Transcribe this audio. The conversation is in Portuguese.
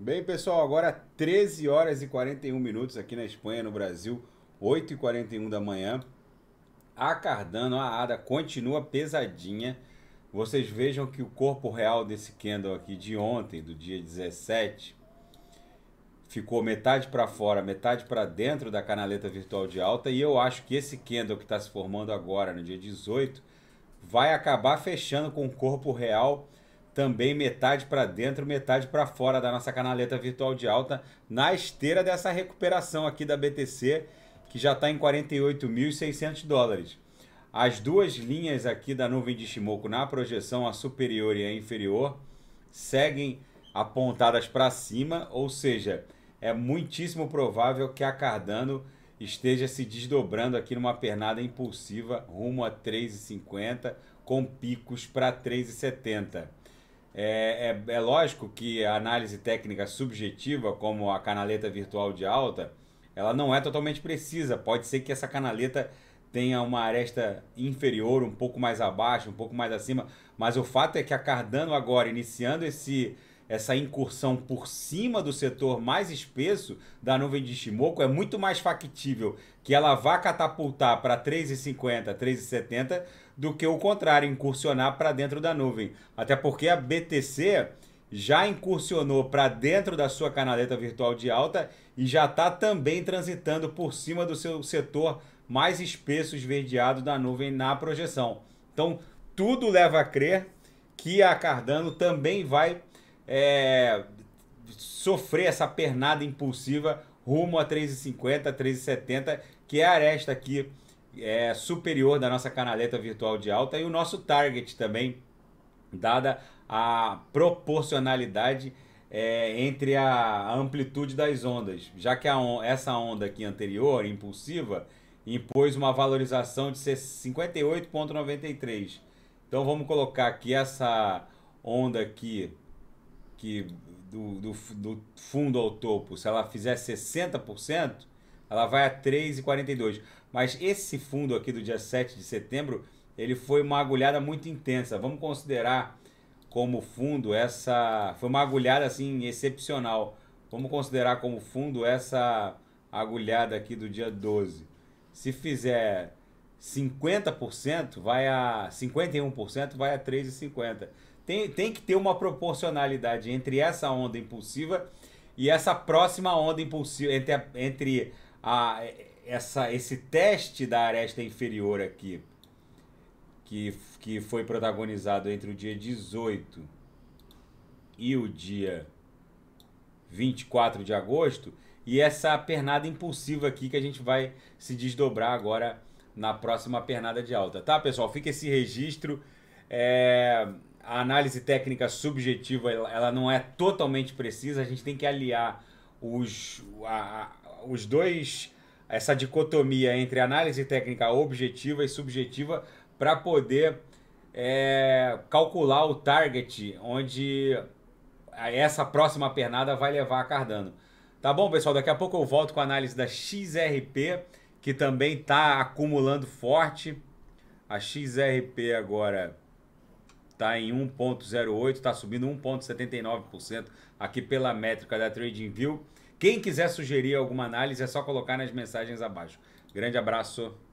Bem, pessoal, agora 13 horas e 41 minutos aqui na Espanha, no Brasil, 8 e 41 da manhã. A Cardano, a ADA, continua pesadinha. Vocês vejam que o corpo real desse candle aqui de ontem, do dia 17, ficou metade para fora, metade para dentro da canaleta virtual de alta. E eu acho que esse candle que está se formando agora, no dia 18, vai acabar fechando com o corpo real também metade para dentro, metade para fora da nossa canaleta virtual de alta, na esteira dessa recuperação aqui da BTC, que já está em 48.600 dólares. As duas linhas aqui da nuvem de Shimoku na projeção, a superior e a inferior, seguem apontadas para cima, ou seja, é muitíssimo provável que a Cardano esteja se desdobrando aqui numa pernada impulsiva rumo a 3,50 com picos para 3,70. É, é, é, lógico que a análise técnica subjetiva, como a canaleta virtual de alta, ela não é totalmente precisa. Pode ser que essa canaleta tenha uma aresta inferior, um pouco mais abaixo, um pouco mais acima, mas o fato é que a Cardano agora, iniciando esse essa incursão por cima do setor mais espesso da nuvem de Shimoku, é muito mais factível que ela vá catapultar para 3,50, 3,70 do que o contrário, incursionar para dentro da nuvem. Até porque a BTC já incursionou para dentro da sua canaleta virtual de alta e já está também transitando por cima do seu setor mais espesso esverdeado da nuvem na projeção. Então, tudo leva a crer que a Cardano também vai é, sofrer essa pernada impulsiva rumo a 3,50, 3,70, que é a aresta aqui é, superior da nossa canaleta virtual de alta e o nosso target também, dada a proporcionalidade é, entre a amplitude das ondas, já que on essa onda aqui anterior, impulsiva, impôs uma valorização de 58,93. Então vamos colocar aqui essa onda aqui que do, do, do fundo ao topo, se ela fizer 60%, ela vai a 3,42. Mas esse fundo aqui do dia 7 de setembro, ele foi uma agulhada muito intensa. Vamos considerar como fundo essa. Foi uma agulhada assim excepcional. Vamos considerar como fundo essa agulhada aqui do dia 12. Se fizer 50% vai a 51% vai a 3,50. Tem, tem que ter uma proporcionalidade entre essa onda impulsiva e essa próxima onda impulsiva entre, a, entre a, essa, esse teste da aresta inferior aqui que, que foi protagonizado entre o dia 18 e o dia 24 de agosto e essa pernada impulsiva aqui que a gente vai se desdobrar agora na próxima pernada de alta. Tá, pessoal? Fica esse registro. É... A análise técnica subjetiva ela não é totalmente precisa. A gente tem que aliar os, a, a, os dois, essa dicotomia entre análise técnica objetiva e subjetiva para poder é, calcular o target onde essa próxima pernada vai levar a Cardano. Tá bom, pessoal? Daqui a pouco eu volto com a análise da XRP que também está acumulando forte. A XRP agora está em 1.08, está subindo 1.79% aqui pela métrica da TradingView. Quem quiser sugerir alguma análise é só colocar nas mensagens abaixo. Grande abraço.